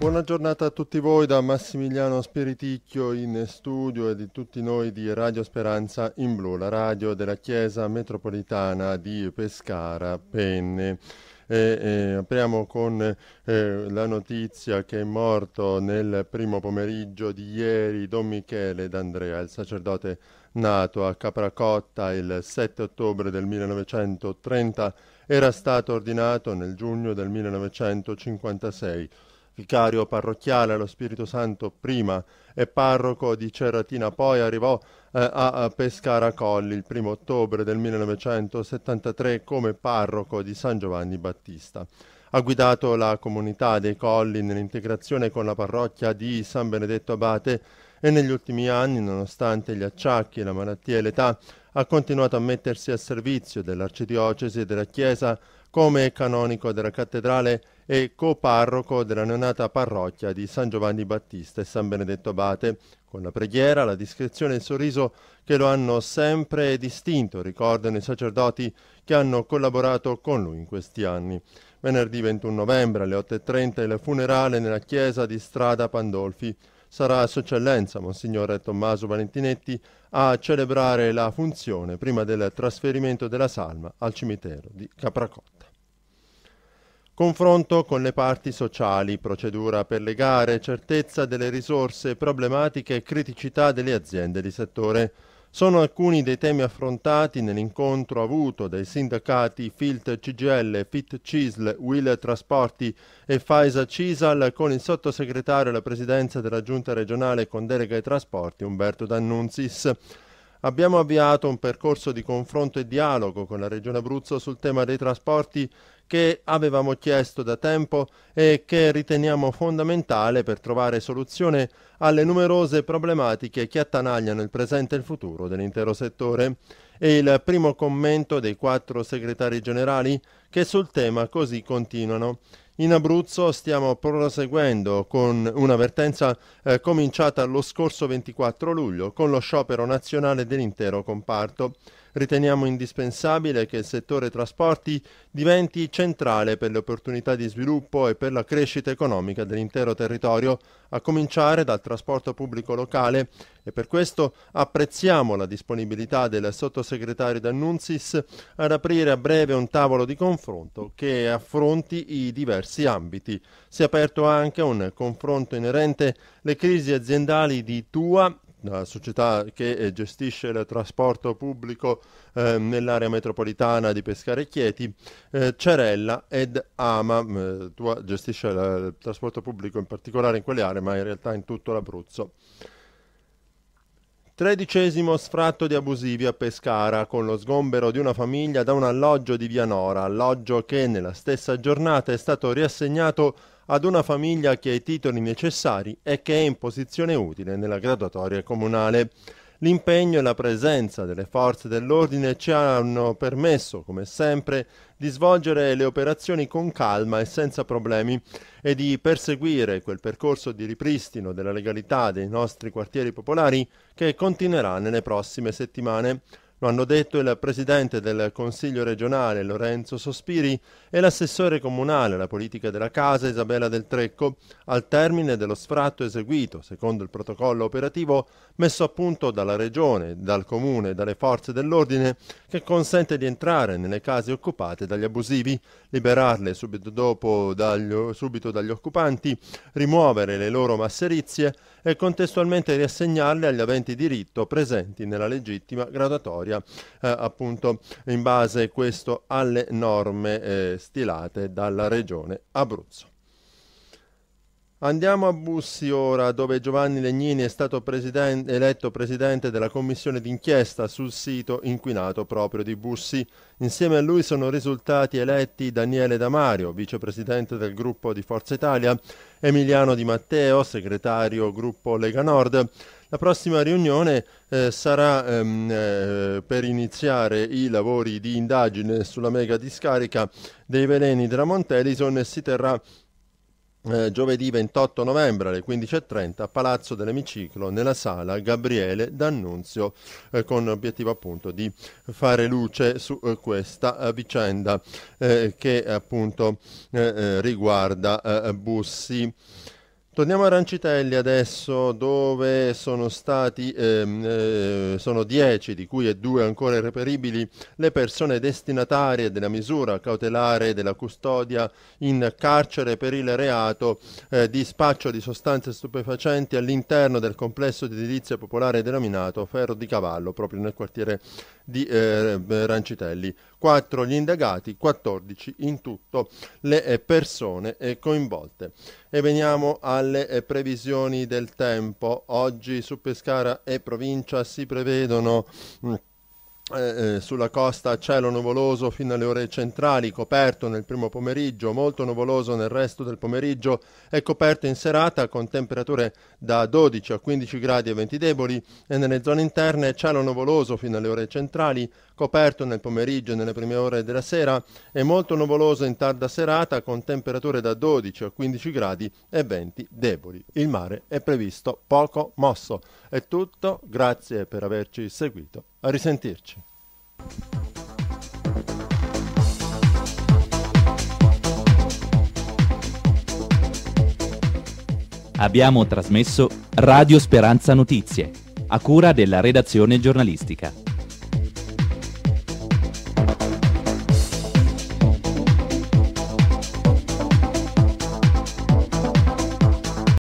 Buona giornata a tutti voi da Massimiliano Spiriticchio in studio e di tutti noi di Radio Speranza in Blu, la radio della Chiesa Metropolitana di Pescara Penne. E, eh, apriamo con eh, la notizia che è morto nel primo pomeriggio di ieri Don Michele D'Andrea, il sacerdote nato a Capracotta il 7 ottobre del 1930, era stato ordinato nel giugno del 1956 vicario parrocchiale allo Spirito Santo prima e parroco di Ceratina poi arrivò eh, a Pescara Colli il 1 ottobre del 1973 come parroco di San Giovanni Battista. Ha guidato la comunità dei Colli nell'integrazione con la parrocchia di San Benedetto Abate e negli ultimi anni, nonostante gli acciacchi, la malattia e l'età, ha continuato a mettersi a servizio dell'arcidiocesi e della Chiesa come canonico della cattedrale e coparroco della neonata parrocchia di San Giovanni Battista e San Benedetto Abate, con la preghiera, la discrezione e il sorriso che lo hanno sempre distinto, ricordano i sacerdoti che hanno collaborato con lui in questi anni. Venerdì 21 novembre alle 8.30 il funerale nella chiesa di Strada Pandolfi. Sarà Sua Eccellenza Monsignore Tommaso Valentinetti a celebrare la funzione prima del trasferimento della salma al cimitero di Capracotta. Confronto con le parti sociali, procedura per le gare, certezza delle risorse, problematiche e criticità delle aziende di settore. Sono alcuni dei temi affrontati nell'incontro avuto dai sindacati Filt CGL, Fit CISL, Will Trasporti e Faisa Cisal con il sottosegretario alla presidenza della giunta regionale con delega ai trasporti Umberto D'Annunzis abbiamo avviato un percorso di confronto e dialogo con la Regione Abruzzo sul tema dei trasporti che avevamo chiesto da tempo e che riteniamo fondamentale per trovare soluzione alle numerose problematiche che attanagliano il presente e il futuro dell'intero settore e il primo commento dei quattro segretari generali che sul tema così continuano. In Abruzzo stiamo proseguendo con un'avvertenza eh, cominciata lo scorso 24 luglio con lo sciopero nazionale dell'intero comparto. Riteniamo indispensabile che il settore trasporti diventi centrale per le opportunità di sviluppo e per la crescita economica dell'intero territorio, a cominciare dal trasporto pubblico locale e per questo apprezziamo la disponibilità del sottosegretario D'Annunzis ad aprire a breve un tavolo di confronto che affronti i diversi ambiti. Si è aperto anche un confronto inerente alle crisi aziendali di Tua, una società che eh, gestisce il trasporto pubblico eh, nell'area metropolitana di Pescare Chieti, eh, Cerella ed Ama, eh, gestisce il, il trasporto pubblico in particolare in quelle aree, ma in realtà in tutto l'Abruzzo. Tredicesimo sfratto di abusivi a Pescara con lo sgombero di una famiglia da un alloggio di Via Nora, alloggio che nella stessa giornata è stato riassegnato ad una famiglia che ha i titoli necessari e che è in posizione utile nella graduatoria comunale. L'impegno e la presenza delle forze dell'ordine ci hanno permesso, come sempre, di svolgere le operazioni con calma e senza problemi e di perseguire quel percorso di ripristino della legalità dei nostri quartieri popolari che continuerà nelle prossime settimane. Lo hanno detto il presidente del Consiglio regionale Lorenzo Sospiri e l'assessore comunale alla politica della casa Isabella Del Trecco al termine dello sfratto eseguito secondo il protocollo operativo messo a punto dalla regione, dal comune e dalle forze dell'ordine che consente di entrare nelle case occupate dagli abusivi, liberarle subito, dopo dagli, subito dagli occupanti, rimuovere le loro masserizie e contestualmente riassegnarle agli aventi diritto presenti nella legittima graduatoria necessaria eh, appunto in base questo alle norme eh, stilate dalla regione Abruzzo. Andiamo a Bussi ora, dove Giovanni Legnini è stato president- eletto presidente della commissione d'inchiesta sul sito inquinato proprio di Bussi. Insieme a lui sono risultati eletti Daniele Damario, vicepresidente del gruppo di Forza Italia, Emiliano Di Matteo, segretario gruppo Lega Nord, la prossima riunione eh, sarà ehm, eh, per iniziare i lavori di indagine sulla mega discarica dei veleni della Montelison e si terrà eh, giovedì 28 novembre alle 15.30 a Palazzo dell'Emiciclo nella sala Gabriele D'Annunzio eh, con l'obiettivo appunto di fare luce su eh, questa eh, vicenda eh, che appunto eh, riguarda Bussi. Torniamo a Rancitelli adesso dove sono stati, ehm, eh, sono 10 di cui è 2 ancora irreperibili, le persone destinatarie della misura cautelare della custodia in carcere per il reato eh, di spaccio di sostanze stupefacenti all'interno del complesso di edilizia popolare denominato Ferro di Cavallo, proprio nel quartiere di eh, Rancitelli. 4 gli indagati, 14 in tutto le eh, persone eh, coinvolte. E veniamo a alle eh, previsioni del tempo. Oggi su Pescara e provincia si prevedono... Mh, mm, eh, eh, sulla costa cielo nuvoloso fino alle ore centrali, coperto nel primo pomeriggio, molto nuvoloso nel resto del pomeriggio e coperto in serata con temperature da 12 a 15 gradi e venti deboli e nelle zone interne cielo nuvoloso fino alle ore centrali, coperto nel pomeriggio e nelle prime ore della sera e molto nuvoloso in tarda serata con temperature da 12 a 15 gradi e venti deboli. Il mare è previsto poco mosso. È tutto, grazie per averci seguito a risentirci. Abbiamo trasmesso Radio Speranza Notizie, a cura della redazione giornalistica.